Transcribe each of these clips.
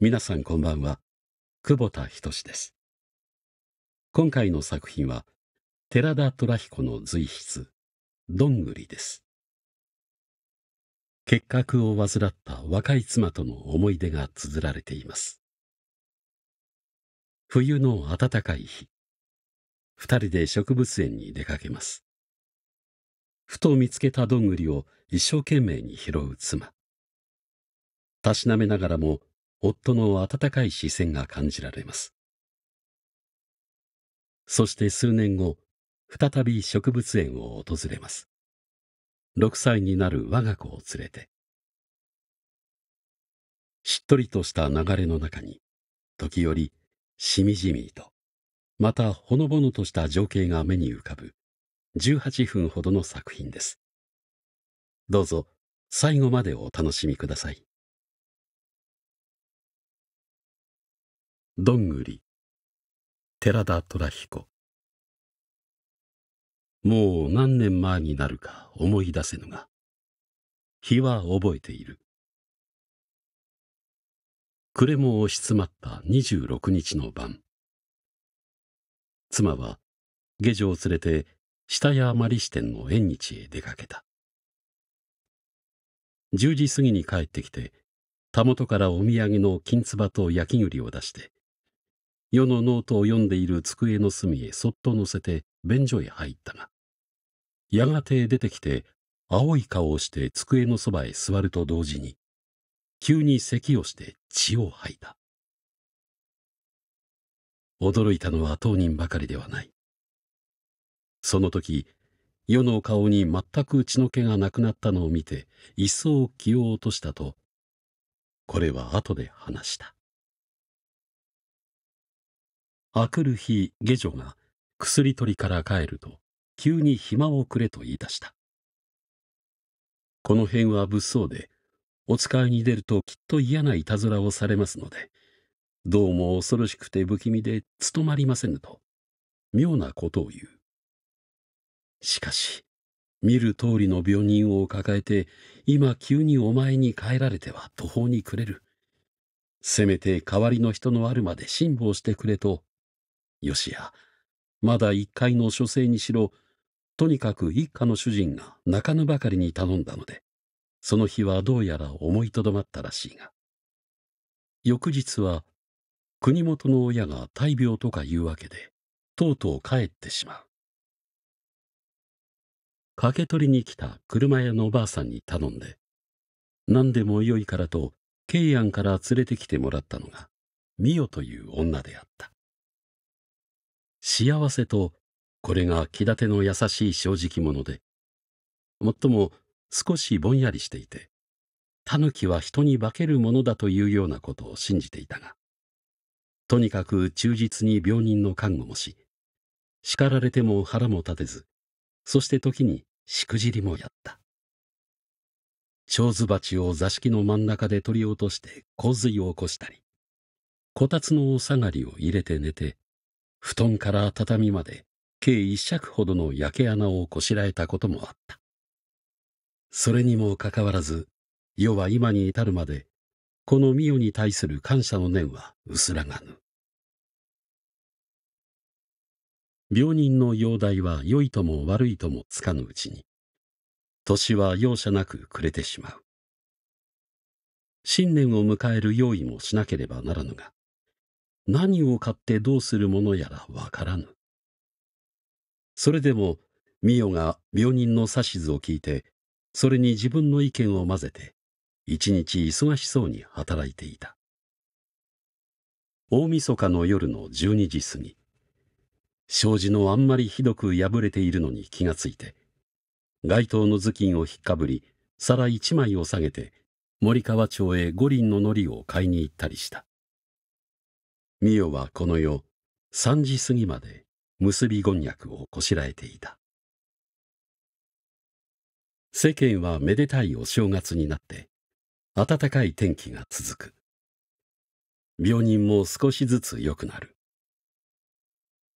皆さんこんばんは久保田仁です今回の作品は寺田虎彦の随筆「どんぐり」です結核を患った若い妻との思い出が綴られています冬の暖かい日二人で植物園に出かけますふと見つけたどんぐりを一生懸命に拾う妻たしなめながらも夫の温かい視線が感じられます。そして数年後、再び植物園を訪れます。6歳になる我が子を連れて。しっとりとした流れの中に、時折、しみじみと、またほのぼのとした情景が目に浮かぶ、18分ほどの作品です。どうぞ、最後までお楽しみください。どんぐり寺田虎彦もう何年前になるか思い出せぬが日は覚えている暮れも押し詰まった26日の晩妻は下女を連れて下屋余り支店の縁日へ出かけた10時過ぎに帰ってきて田元からお土産の金つばと焼き栗を出して世のノートを読んでいる机の隅へそっと乗せて便所へ入ったが、やがて出てきて、青い顔をして机のそばへ座ると同時に、急に咳をして血を吐いた。驚いたのは当人ばかりではない。その時、世の顔に全く血の気がなくなったのを見て、一層気を落としたと、これは後で話した。明くる日下女が薬取りから帰ると急に暇をくれと言い出したこの辺は物騒でお使いに出るときっと嫌ないたずらをされますのでどうも恐ろしくて不気味で務まりませぬと妙なことを言うしかし見る通りの病人を抱えて今急にお前に帰られては途方に暮れるせめて代わりの人のあるまで辛抱してくれとよしや、まだ一階の書生にしろ、とにかく一家の主人が泣かぬばかりに頼んだので、その日はどうやら思いとどまったらしいが、翌日は、国元の親が大病とかいうわけで、とうとう帰ってしまう。駆け取りに来た車屋のおばあさんに頼んで、何でもよいからと、慶安から連れてきてもらったのが、美代という女であった。幸せとこれが気立ての優しい正直者でもっとも少しぼんやりしていてタヌキは人に化けるものだというようなことを信じていたがとにかく忠実に病人の看護もし叱られても腹も立てずそして時にしくじりもやった蝶ズ鉢を座敷の真ん中で取り落として洪水を起こしたりこたつのお下がりを入れて寝て布団から畳まで計一尺ほどの焼け穴をこしらえたこともあったそれにもかかわらず世は今に至るまでこの美代に対する感謝の念は薄らがぬ病人の容体は良いとも悪いともつかぬうちに年は容赦なく暮れてしまう新年を迎える用意もしなければならぬが何を買ってどうするものやら分からぬそれでも美代が病人の指図を聞いてそれに自分の意見を混ぜて一日忙しそうに働いていた大晦日の夜の12時過ぎ障子のあんまりひどく破れているのに気がついて街灯の頭巾をひっかぶり皿一枚を下げて森川町へ五輪ののりを買いに行ったりした美世はこの夜3時過ぎまで結びこんにゃくをこしらえていた世間はめでたいお正月になって暖かい天気が続く病人も少しずつ良くなる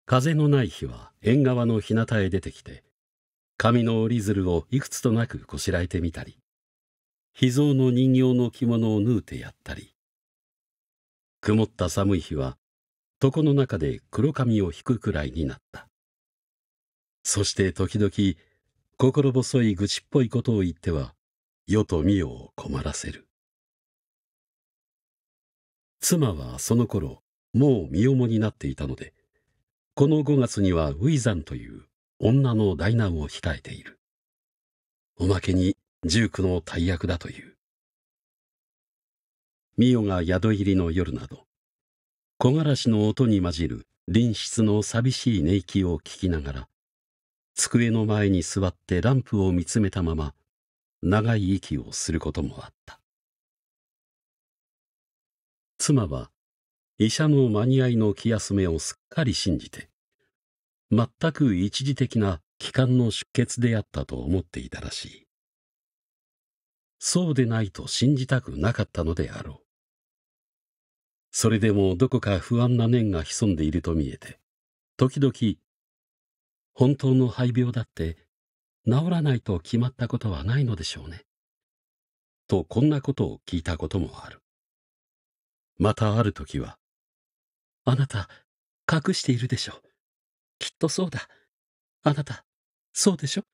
風のない日は縁側の日向へ出てきて髪の折り鶴をいくつとなくこしらえてみたり秘蔵の人形の着物を縫うてやったり曇った寒い日は床の中で黒髪を引くくらいになったそして時々心細い愚痴っぽいことを言っては世と美世を困らせる妻はその頃もう身重になっていたのでこの5月にはザンという女の大難を控えているおまけに1苦の大役だという美代が宿入りの夜など木枯らしの音に混じる隣室の寂しい寝息を聞きながら机の前に座ってランプを見つめたまま長い息をすることもあった妻は医者の間に合いの気休めをすっかり信じて全く一時的な気管の出血であったと思っていたらしいそうでないと信じたくなかったのであろうそれでもどこか不安な念が潜んでいると見えて時々本当の肺病だって治らないと決まったことはないのでしょうねとこんなことを聞いたこともあるまたある時は「あなた隠しているでしょきっとそうだあなたそうでしょ?」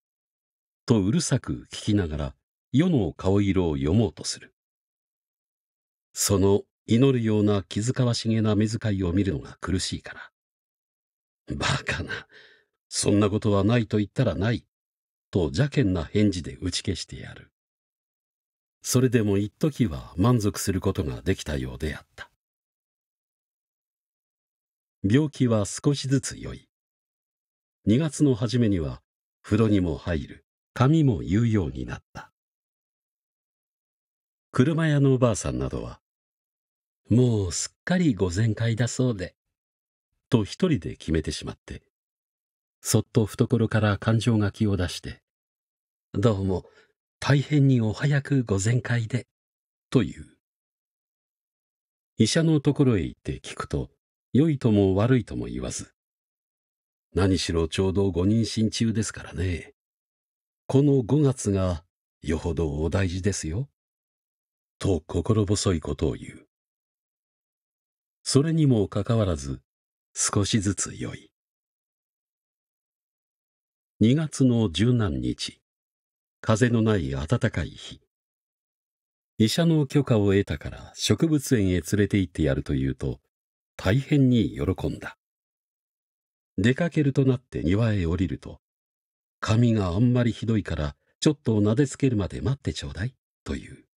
とうるさく聞きながら世の顔色を読もうとするその祈るような気遣わしげな目遣いを見るのが苦しいから。バカな。そんなことはないと言ったらない。と邪険な返事で打ち消してやる。それでも一時は満足することができたようであった。病気は少しずつ良い。2月の初めには風呂にも入る、髪も言うようになった。車屋のおばあさんなどはもうすっかりご全開だそうで、と一人で決めてしまって、そっと懐から感情書きを出して、どうも、大変にお早くご全開で、という。医者のところへ行って聞くと、良いとも悪いとも言わず、何しろちょうどご妊娠中ですからね。この五月がよほどお大事ですよ。と心細いことを言う。それにもかかわらず少しずつ良い2月の十何日風のない暖かい日医者の許可を得たから植物園へ連れて行ってやるというと大変に喜んだ出かけるとなって庭へ降りると髪があんまりひどいからちょっとなでつけるまで待ってちょうだいという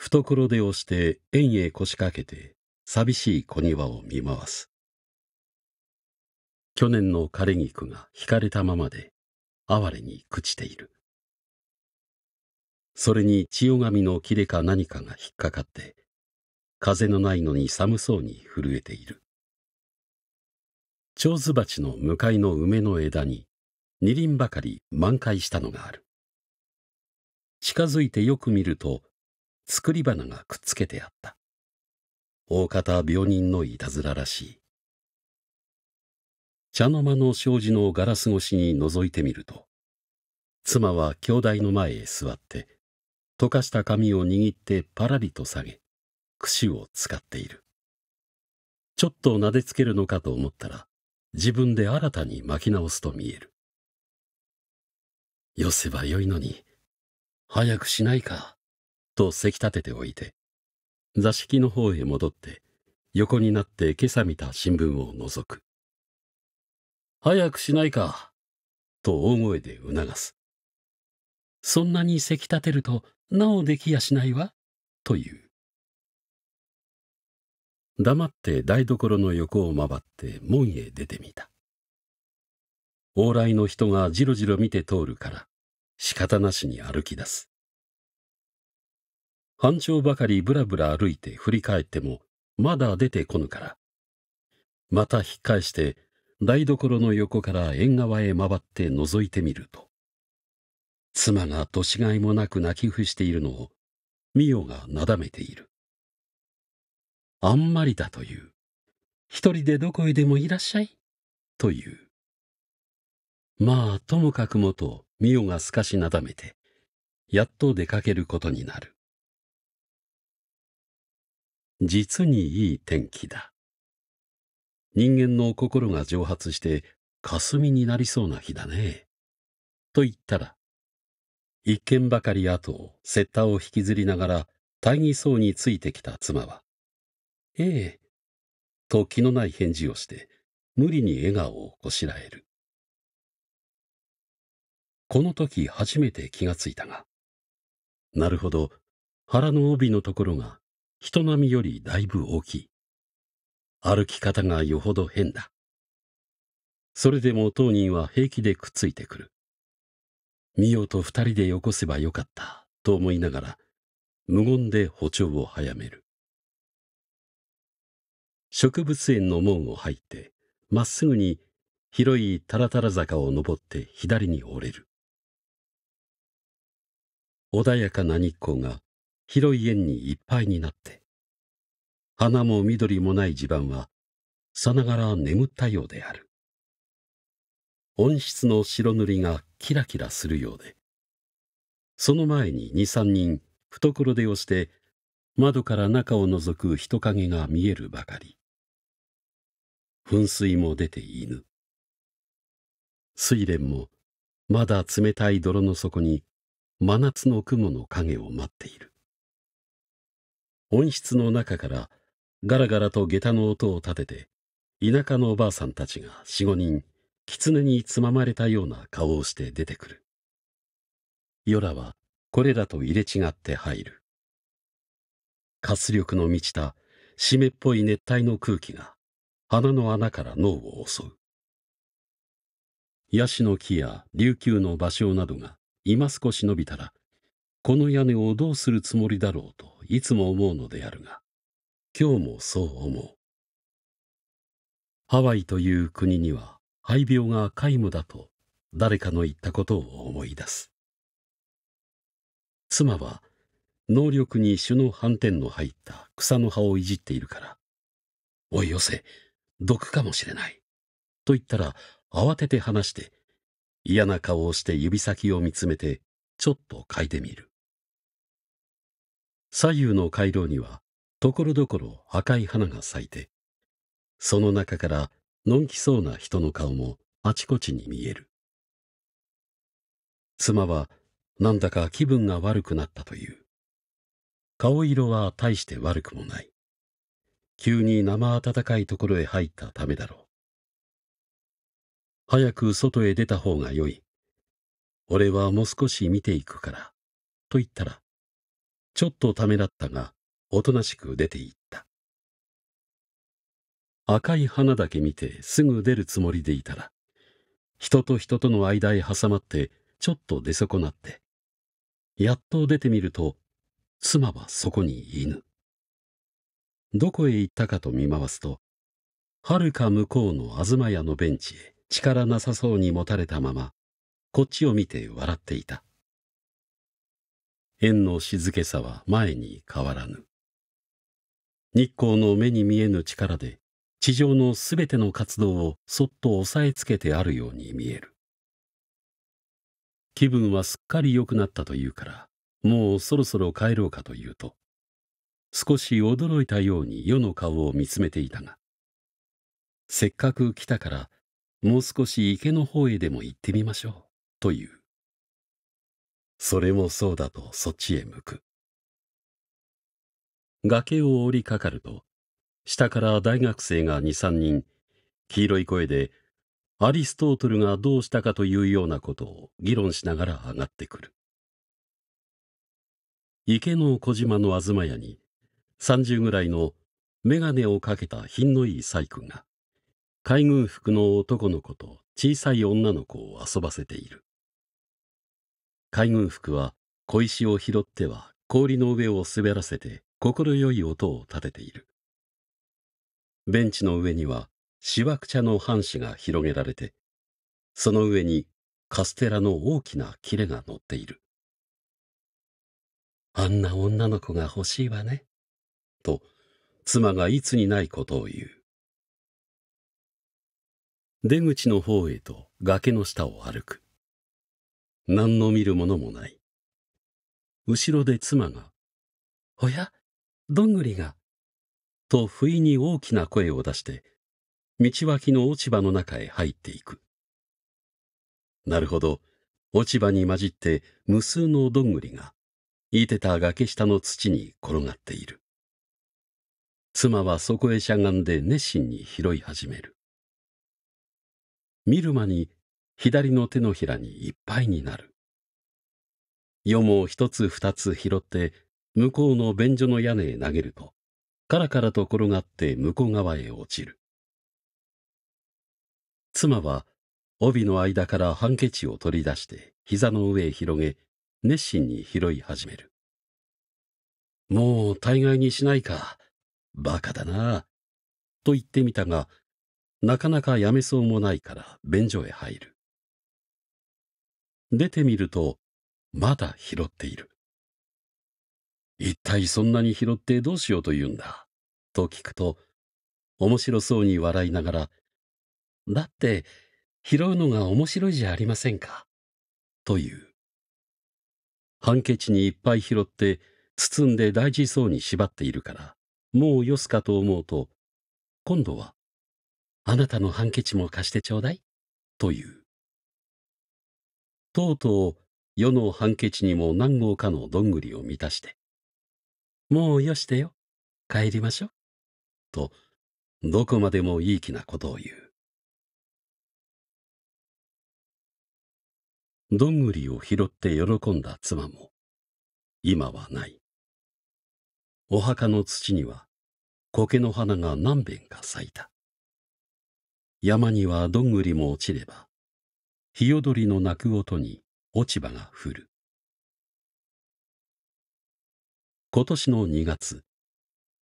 懐手をして縁へ腰掛けて寂しい小庭を見回す去年の枯れ菊が引かれたままで哀れに朽ちているそれに千代紙の切れか何かが引っかかって風のないのに寒そうに震えている蝶子鉢の向かいの梅の枝に二輪ばかり満開したのがある近づいてよく見ると作り花がくっつけてあった大方病人のいたずららしい茶の間の障子のガラス越しに覗いてみると妻は兄弟の前へ座って溶かした紙を握ってパラリと下げ櫛を使っているちょっと撫でつけるのかと思ったら自分で新たに巻き直すと見えるよせばよいのに早くしないかとせき立てておいて座敷の方へ戻って横になって今朝見た新聞を覗く「早くしないか」と大声で促す「そんなにせき立てるとなおできやしないわ」という黙って台所の横を回って門へ出てみた往来の人がじろじろ見て通るから仕方なしに歩き出す半長ばかりぶらぶら歩いて振り返っても、まだ出てこぬから。また引っ返して、台所の横から縁側へ回って覗いてみると。妻が年がいもなく泣き伏しているのを、美代がなだめている。あんまりだという。一人でどこへでもいらっしゃい。という。まあ、ともかくもと、美代がすかしなだめて、やっと出かけることになる。実にいい天気だ。人間の心が蒸発して霞になりそうな日だね。と言ったら、一軒ばかり後セッターを引きずりながら、大義そうについてきた妻は、ええ、と気のない返事をして、無理に笑顔をこしらえる。この時初めて気がついたが、なるほど、腹の帯のところが人並みよりだいぶ大きい。歩き方がよほど変だ。それでも当人は平気でくっついてくる。ミオと二人でよこせばよかった、と思いながら、無言で歩調を早める。植物園の門を入って、まっすぐに広いタラタラ坂を登って左に折れる。穏やかな日光が広い円にいっぱいになって、花も緑もない地盤は、さながら眠ったようである。温室の白塗りがキラキラするようで、その前に二三人、懐出をして、窓から中を覗く人影が見えるばかり。噴水も出ていぬ。睡蓮も、まだ冷たい泥の底に、真夏の雲の影を待っている。温室の中からガラガラと下駄の音を立てて田舎のおばあさんたちが45人狐につままれたような顔をして出てくるヨラはこれらと入れ違って入る活力の満ちた湿っぽい熱帯の空気が鼻の穴から脳を襲うヤシの木や琉球の芭蕉などが今少し伸びたらこの屋根をどうするつもりだろうといつも思うのであるが、今日もそう思う。ハワイという国には肺病が皆無だと誰かの言ったことを思い出す。妻は能力に種の斑点の入った草の葉をいじっているから、おいよせ、毒かもしれない。と言ったら慌てて話して、嫌な顔をして指先を見つめて、ちょっと嗅いでみる。左右の回廊にはところどころ赤い花が咲いてその中からのんきそうな人の顔もあちこちに見える妻はなんだか気分が悪くなったという顔色は大して悪くもない急に生温かいところへ入ったためだろう早く外へ出た方がよい俺はもう少し見ていくからと言ったらちょっとためらったが、おとなしく出て行った。赤い花だけ見てすぐ出るつもりでいたら、人と人との間へ挟まってちょっと出損なって、やっと出てみると、妻はそこに犬。どこへ行ったかと見回すと、はるか向こうの東屋のベンチへ力なさそうに持たれたまま、こっちを見て笑っていた。縁の静けさは前に変わらぬ日光の目に見えぬ力で地上の全ての活動をそっと押さえつけてあるように見える気分はすっかり良くなったというからもうそろそろ帰ろうかというと少し驚いたように世の顔を見つめていたがせっかく来たからもう少し池の方へでも行ってみましょうというそれもそうだとそっちへ向く崖を降りかかると下から大学生が23人黄色い声でアリストートルがどうしたかというようなことを議論しながら上がってくる池の小島の東屋に30ぐらいの眼鏡をかけた品のいい細工が海軍服の男の子と小さい女の子を遊ばせている海軍服は小石を拾っては氷の上を滑らせて快い音を立てているベンチの上にはしわくちゃの半紙が広げられてその上にカステラの大きな切れが乗っているあんな女の子が欲しいわねと妻がいつにないことを言う出口の方へと崖の下を歩く何の見るものもない。後ろで妻が、おやどんぐりが。と不意に大きな声を出して、道脇の落ち葉の中へ入っていく。なるほど、落ち葉に混じって無数のどんぐりが、いてた崖下の土に転がっている。妻はそこへしゃがんで熱心に拾い始める。見る間に左の手のひらにいっぱいになる。よも一つ二つ拾って、向こうの便所の屋根へ投げると、カラカラと転がって向こう側へ落ちる。妻は、帯の間からハンケチを取り出して、膝の上へ広げ、熱心に拾い始める。もう大概にしないか。バカだな。と言ってみたが、なかなかやめそうもないから便所へ入る。出てみると、まだ拾っている。一体そんなに拾ってどうしようというんだ、と聞くと、面白そうに笑いながら、だって、拾うのが面白いじゃありませんか、という。ハンケチにいっぱい拾って、包んで大事そうに縛っているから、もうよすかと思うと、今度は、あなたのハンケチも貸してちょうだい、という。とうとう世の判ケチにも何号かのどんぐりを満たして、もうよしてよ、帰りましょと、どこまでもいい気なことを言う。どんぐりを拾って喜んだ妻も、今はない。お墓の土には、苔の花が何遍か咲いた。山にはどんぐりも落ちれば、ヒヨの鳴く音に落ち葉が降る今年の2月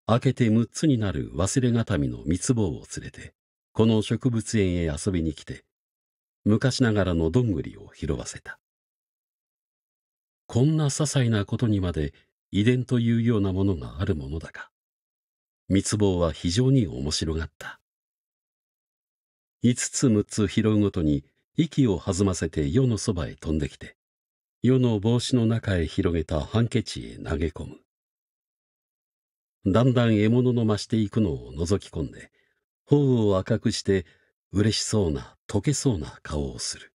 明けて6つになる忘れがたみの密棒を連れてこの植物園へ遊びに来て昔ながらのどんぐりを拾わせたこんな些細なことにまで遺伝というようなものがあるものだが密棒は非常に面白がった5つ6つ拾うごとに息を弾ませて世のそばへ飛んできて、世の帽子の中へ広げたハンケチへ投げ込む。だんだん獲物の増していくのを覗き込んで、頬を赤くして嬉しそうな溶けそうな顔をする。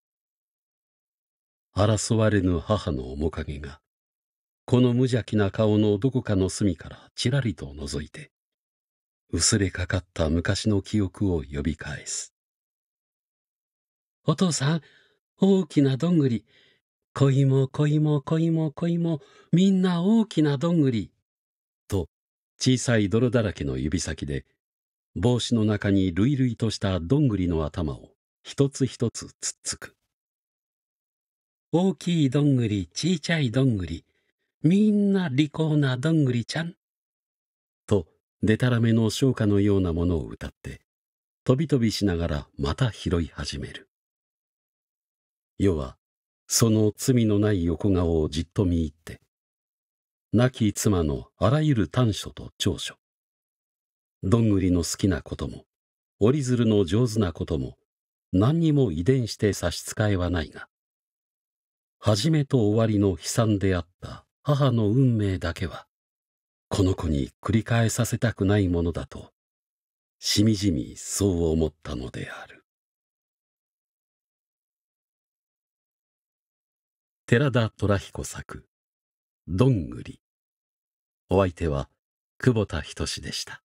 争われぬ母の面影が、この無邪気な顔のどこかの隅からちらりと覗いて、薄れかかった昔の記憶を呼び返す。お父さん、大きなどんぐり。恋も恋も恋も恋も、みんな大きなどんぐり。と、小さい泥だらけの指先で、帽子の中に類いとしたどんぐりの頭を一つ一つつっつく。大きいどんぐり、小さちゃいどんぐり、みんな利口などんぐりちゃん。と、でたらめの唱歌のようなものを歌って、とびとびしながらまた拾い始める。世はその罪のない横顔をじっと見入って亡き妻のあらゆる短所と長所どんぐりの好きなことも折り鶴の上手なことも何にも遺伝して差し支えはないが始めと終わりの悲惨であった母の運命だけはこの子に繰り返させたくないものだとしみじみそう思ったのである寺田虎彦作「どんぐり」お相手は久保田仁でした